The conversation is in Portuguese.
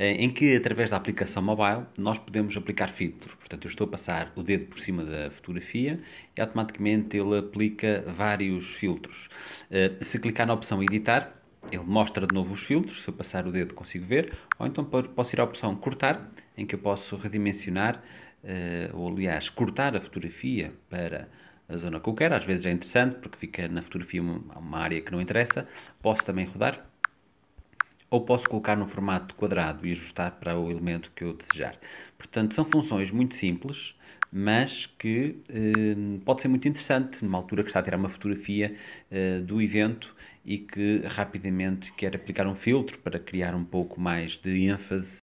Eh, em que através da aplicação mobile nós podemos aplicar filtros. Portanto, eu estou a passar o dedo por cima da fotografia e automaticamente ele aplica vários filtros. Eh, se clicar na opção editar, ele mostra de novo os filtros, se eu passar o dedo consigo ver, ou então posso ir à opção cortar, em que eu posso redimensionar, eh, ou aliás, cortar a fotografia para a zona que eu quero, às vezes é interessante porque fica na fotografia uma área que não interessa, posso também rodar, ou posso colocar no formato quadrado e ajustar para o elemento que eu desejar. Portanto, são funções muito simples, mas que eh, pode ser muito interessante numa altura que está a tirar uma fotografia eh, do evento e que rapidamente quer aplicar um filtro para criar um pouco mais de ênfase